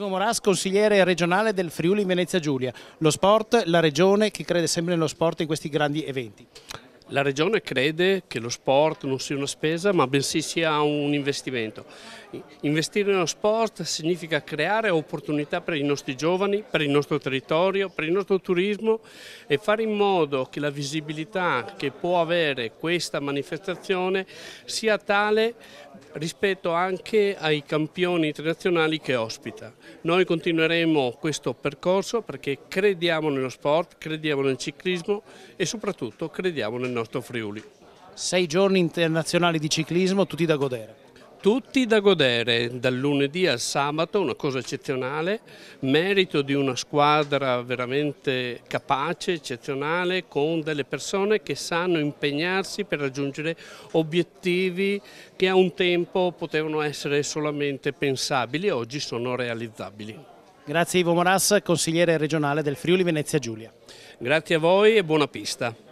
Massimo Moras, consigliere regionale del Friuli Venezia Giulia. Lo sport, la regione, che crede sempre nello sport in questi grandi eventi. La Regione crede che lo sport non sia una spesa ma bensì sia un investimento. Investire nello sport significa creare opportunità per i nostri giovani, per il nostro territorio, per il nostro turismo e fare in modo che la visibilità che può avere questa manifestazione sia tale rispetto anche ai campioni internazionali che ospita. Noi continueremo questo percorso perché crediamo nello sport, crediamo nel ciclismo e soprattutto crediamo nel nostro nostro Friuli. Sei giorni internazionali di ciclismo, tutti da godere. Tutti da godere, dal lunedì al sabato, una cosa eccezionale, merito di una squadra veramente capace, eccezionale, con delle persone che sanno impegnarsi per raggiungere obiettivi che a un tempo potevano essere solamente pensabili e oggi sono realizzabili. Grazie Ivo Moras, consigliere regionale del Friuli Venezia Giulia. Grazie a voi e buona pista.